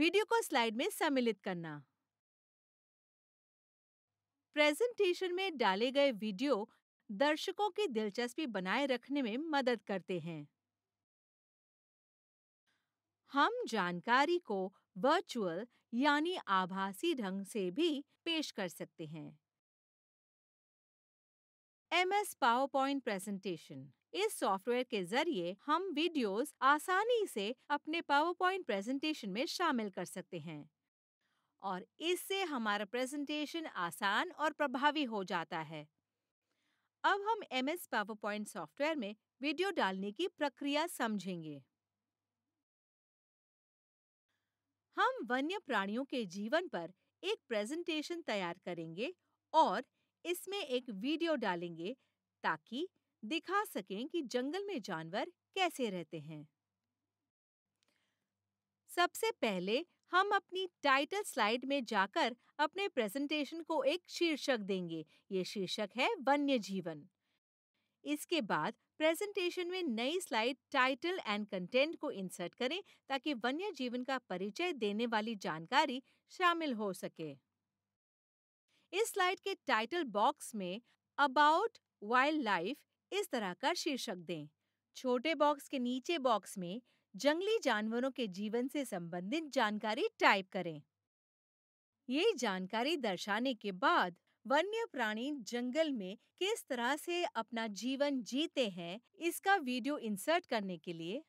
video को slide में सम्मिलित करना प्रेजेंटेशन में डाले गए वीडियो दर्शकों की दिलचस्पी बनाए रखने में मदद करते हैं हम जानकारी को वर्चुअल यानी आभासी ढंग से भी पेश कर सकते हैं M S power point presentation इस सॉफ्टवेयर के जरिए हम वीडियोस आसानी से अपने पावर पॉइंट प्रेजेंटेशन में शामिल कर सकते हैं और इससे हमारा प्रेजेंटेशन आसान और प्रभावी हो जाता है अब हम M S power PowerPoint software में वीडियो डालने की प्रक्रिया समझेंगे हम वन्य प्राणियों के जीवन पर एक प्रेजेंटेशन तैयार करेंगे और इसमें एक वीडियो डालेंगे ताकि दिखा सकें कि जंगल में जानवर कैसे रहते हैं सबसे पहले हम अपनी टाइटल स्लाइड में जाकर अपने प्रेजेंटेशन को एक शीर्षक देंगे ये शीर्षक है वन्य जीवन इसके बाद प्रेजेंटेशन में नई स्लाइड टाइटल एंड कंटेंट को इंसर्ट करें ताकि वन्य जीवन का परिचय देने वाली जानकारी शामिल हो सके इस स्लाइड के टाइटल बॉक्स में अबाउट वाइल्ड लाइफ इस तरह का शीर्षक दें छोटे बॉक्स के नीचे बॉक्स में जंगली जानवरों के जीवन से संबंधित जानकारी टाइप करें ये जानकारी दर्शाने के बाद वन्य प्राणी जंगल में किस तरह से अपना जीवन जीते हैं इसका वीडियो इंसर्ट करने के लिए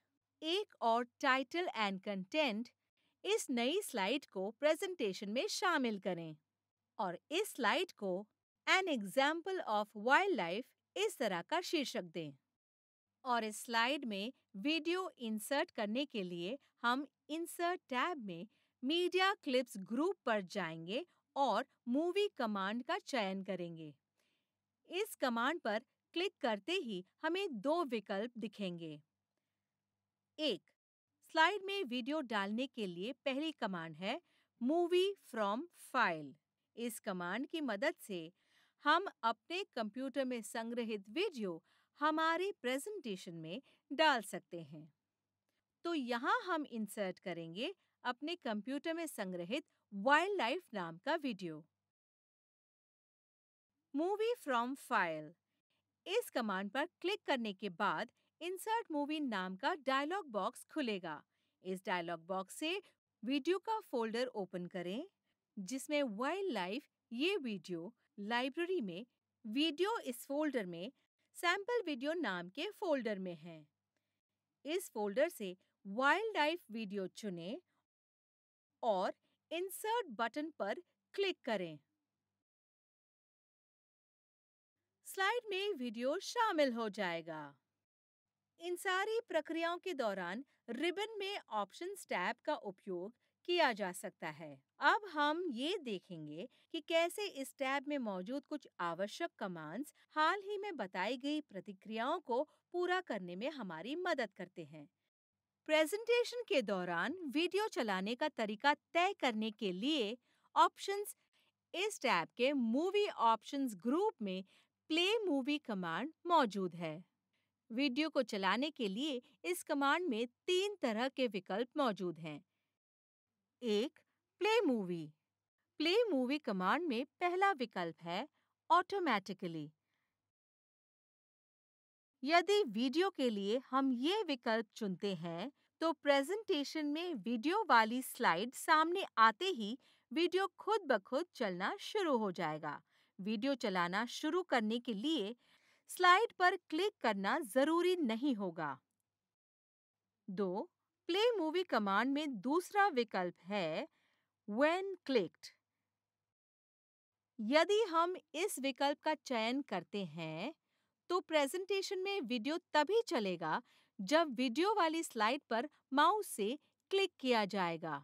एक और टाइटल एंड कंटेंट इस नई स्लाइड को प्रेजेंटेशन में शामिल करें और इस स्लाइड को an example of wildlife इस तरह का शीर्षक दें और इस स्लाइड में वीडियो इंसर्ट करने के लिए हम इंसर्ट टैब में मीडिया क्लिप्स ग्रुप पर जाएंगे और मूवी कमांड का चयन करेंगे इस कमांड पर क्लिक करते ही हमें दो विकल्प दिखेंगे एक स्लाइड में वीडियो डालने के लिए पहली कमांड है मूवी फ्रॉम फाइल इस कमांड की मदद से हम अपने कंप्यूटर में संग्रहित वीडियो हमारी प्रेजेंटेशन में डाल सकते हैं तो यहाँ हम इंसर्ट करेंगे अपने कंप्यूटर में संग्रहित वाइल्ड लाइफ नाम का वीडियो मूवी फ्रॉम फाइल इस कमांड पर क्लिक करने के बाद इंसर्ट मूवी नाम का डायलॉग बॉक्स खुलेगा इस डायलॉग बॉक्स से वीडियो का फोल्डर ओपन करें जिसमें वाइल्ड लाइफ ये वीडियो लाइब्रेरी में वीडियो इस फोल्डर में सैम्पल वीडियो नाम के फोल्डर में है इस फोल्डर से वाइल्ड लाइफ वीडियो चुने और इंसर्ट बटन पर क्लिक करें स्लाइड में वीडियो शामिल हो जाएगा इन सारी प्रक्रियाओं के दौरान रिबन में ऑप्शन टैब का उपयोग किया जा सकता है अब हम ये देखेंगे कि कैसे इस टैब में मौजूद कुछ आवश्यक कमांड्स हाल ही में बताई गई प्रतिक्रियाओं को पूरा करने में हमारी मदद करते हैं प्रेजेंटेशन के दौरान वीडियो चलाने का तरीका तय करने के लिए ऑप्शंस इस टैब के मूवी ऑप्शंस ग्रुप में प्ले मूवी कमांड मौजूद है वीडियो को चलाने के लिए इस कमांड में तीन तरह के विकल्प मौजूद हैं एक play movie play movie command में पहला विकल्प है ऑटोमेटिकली यदि वीडियो के लिए हम ये विकल्प चुनते हैं तो प्रेजेंटेशन में वीडियो वाली स्लाइड सामने आते ही वीडियो खुद ब खुद चलना शुरू हो जाएगा वीडियो चलाना शुरू करने के लिए स्लाइड पर क्लिक करना जरूरी नहीं होगा दो प्ले मूवी कमांड में दूसरा विकल्प है when क्लिक्ड यदि हम इस विकल्प का चयन करते हैं तो प्रेजेंटेशन में वीडियो तभी चलेगा जब वीडियो वाली स्लाइड पर माउस से क्लिक किया जाएगा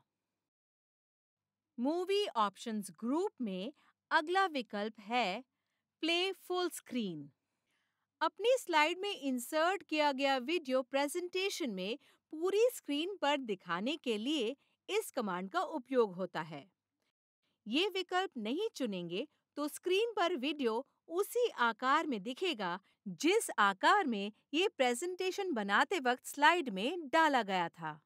मूवी ऑप्शंस ग्रुप में अगला विकल्प है प्ले फुल स्क्रीन अपनी स्लाइड में इंसर्ट किया गया वीडियो प्रेजेंटेशन में पूरी स्क्रीन पर दिखाने के लिए इस कमांड का उपयोग होता है ये विकल्प नहीं चुनेंगे तो स्क्रीन पर वीडियो उसी आकार में दिखेगा जिस आकार में ये प्रेजेंटेशन बनाते वक्त स्लाइड में डाला गया था